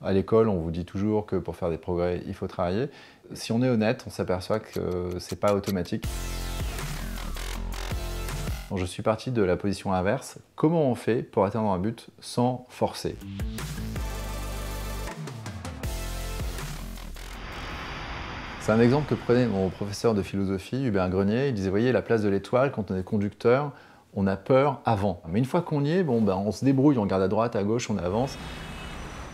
À l'école, on vous dit toujours que pour faire des progrès, il faut travailler. Si on est honnête, on s'aperçoit que c'est pas automatique. je suis parti de la position inverse. Comment on fait pour atteindre un but sans forcer C'est un exemple que prenait mon professeur de philosophie, Hubert Grenier. Il disait, voyez, la place de l'étoile, quand on est conducteur, on a peur avant. Mais une fois qu'on y est, bon, ben, on se débrouille, on regarde à droite, à gauche, on avance.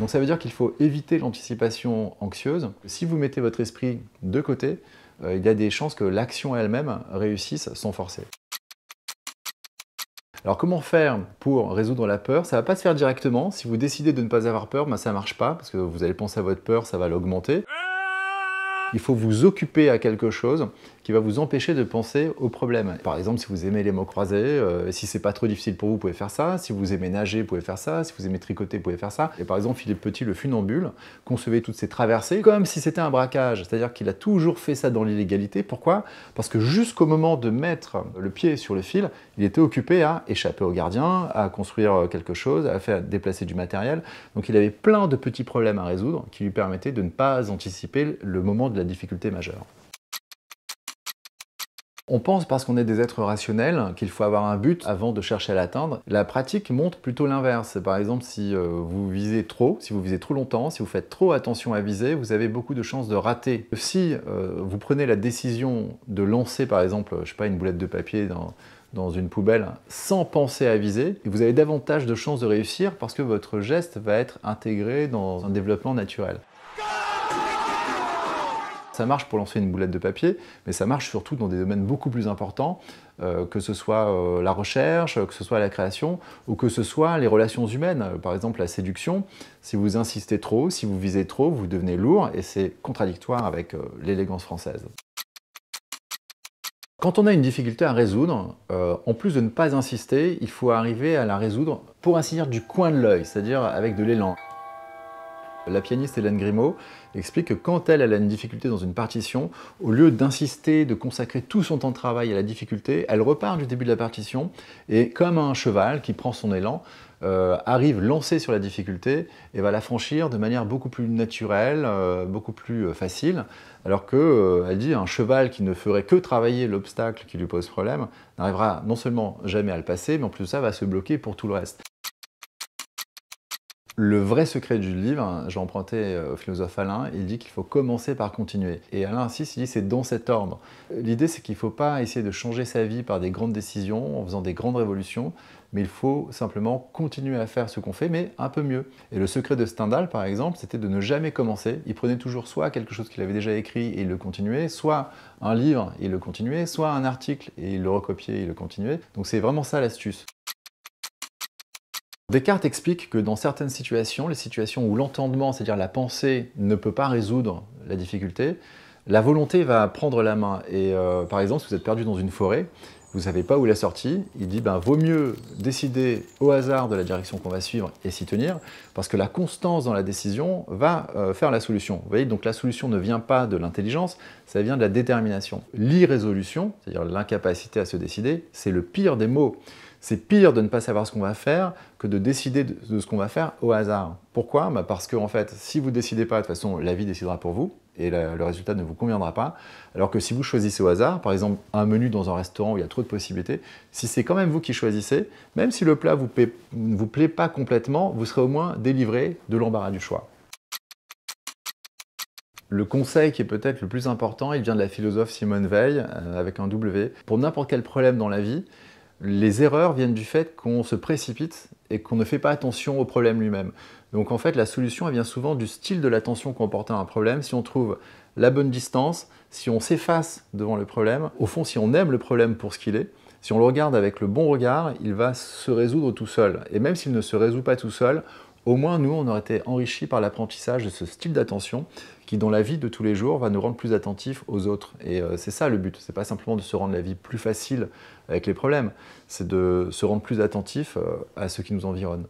Donc ça veut dire qu'il faut éviter l'anticipation anxieuse. Si vous mettez votre esprit de côté, euh, il y a des chances que l'action elle-même réussisse sans forcer. Alors comment faire pour résoudre la peur Ça ne va pas se faire directement. Si vous décidez de ne pas avoir peur, ben, ça ne marche pas, parce que vous allez penser à votre peur, ça va l'augmenter. Il faut vous occuper à quelque chose qui va vous empêcher de penser au problème. Par exemple, si vous aimez les mots croisés, euh, si c'est pas trop difficile pour vous, vous pouvez faire ça. Si vous aimez nager, vous pouvez faire ça. Si vous aimez tricoter, vous pouvez faire ça. Et par exemple, Philippe Petit, le funambule, concevait toutes ses traversées comme si c'était un braquage. C'est-à-dire qu'il a toujours fait ça dans l'illégalité. Pourquoi Parce que jusqu'au moment de mettre le pied sur le fil, il était occupé à échapper aux gardiens, à construire quelque chose, à faire déplacer du matériel. Donc il avait plein de petits problèmes à résoudre qui lui permettaient de ne pas anticiper le moment de la difficulté majeure. On pense parce qu'on est des êtres rationnels qu'il faut avoir un but avant de chercher à l'atteindre. La pratique montre plutôt l'inverse. Par exemple, si euh, vous visez trop, si vous visez trop longtemps, si vous faites trop attention à viser, vous avez beaucoup de chances de rater. Si euh, vous prenez la décision de lancer, par exemple, je sais pas, une boulette de papier dans, une poubelle sans penser à viser, vous avez davantage de chances de réussir parce que votre geste va être intégré dans un développement naturel. Ça marche pour lancer une boulette de papier, mais ça marche surtout dans des domaines beaucoup plus importants, euh, que ce soit euh, la recherche, que ce soit la création, ou que ce soit les relations humaines, par exemple la séduction. Si vous insistez trop, si vous visez trop, vous devenez lourd, et c'est contradictoire avec euh, l'élégance française. Quand on a une difficulté à résoudre, en plus de ne pas insister, il faut arriver à la résoudre pour ainsi dire du coin de l'œil, c'est-à-dire avec de l'élan. La pianiste Hélène Grimaud explique que quand elle, a une difficulté dans une partition, au lieu d'insister, de consacrer tout son temps de travail à la difficulté, elle repart du début de la partition et, comme un cheval qui prend son élan, euh, arrive lancé sur la difficulté et va la franchir de manière beaucoup plus naturelle, euh, beaucoup plus euh, facile, alors que, elle dit, un cheval qui ne ferait que travailler l'obstacle qui lui pose problème n'arrivera non seulement jamais à le passer, mais en plus ça va se bloquer pour tout le reste. Le vrai secret du livre, j'ai emprunté euh, au philosophe Alain, il dit qu'il faut commencer par continuer. Et Alain insiste, il dit c'est dans cet ordre. L'idée c'est qu'il ne faut pas essayer de changer sa vie par des grandes décisions, en faisant des grandes révolutions, mais il faut simplement continuer à faire ce qu'on fait, mais un peu mieux. Et le secret de Stendhal, par exemple, c'était de ne jamais commencer. Il prenait toujours soit quelque chose qu'il avait déjà écrit et il le continuait, soit un livre et il le continuait, soit un article et il le recopiait et il le continuait. Donc c'est vraiment ça l'astuce. Descartes explique que dans certaines situations, les situations où l'entendement, c'est-à-dire la pensée, ne peut pas résoudre la difficulté, la volonté va prendre la main. Et euh, par exemple, si vous êtes perdu dans une forêt, vous ne savez pas où la sortie, il dit ben, vaut mieux décider au hasard de la direction qu'on va suivre et s'y tenir, parce que la constance dans la décision va euh, faire la solution. Vous voyez, donc la solution ne vient pas de l'intelligence, ça vient de la détermination. L'irrésolution, c'est-à-dire l'incapacité à se décider, c'est le pire des mots. C'est pire de ne pas savoir ce qu'on va faire que de décider de ce qu'on va faire au hasard. Pourquoi bah, Parce que fait, si vous décidez pas, de toute façon, la vie décidera pour vous et le résultat ne vous conviendra pas. Alors que si vous choisissez au hasard, par exemple un menu dans un restaurant où il y a trop de possibilités, si c'est quand même vous qui choisissez, même si le plat ne vous plaît pas complètement, vous serez au moins délivré de l'embarras du choix. Le conseil qui est peut-être le plus important, il vient de la philosophe Simone Veil, euh, avec un W. Pour n'importe quel problème dans la vie, les erreurs viennent du fait qu'on se précipite et qu'on ne fait pas attention au problème lui-même. Donc en fait, la solution, vient souvent du style de l'attention qu'on porte à un problème. Si on trouve la bonne distance, si on s'efface devant le problème, au fond, si on aime le problème pour ce qu'il est, si on le regarde avec le bon regard, il va se résoudre tout seul. Et même s'il ne se résout pas tout seul, au moins, nous, on aurait été enrichis par l'apprentissage de ce style d'attention qui, dans la vie de tous les jours, va nous rendre plus attentifs aux autres. Et euh, c'est ça le but. C'est pas simplement de se rendre la vie plus facile avec les problèmes, c'est de se rendre plus attentif euh, à ce qui nous environne.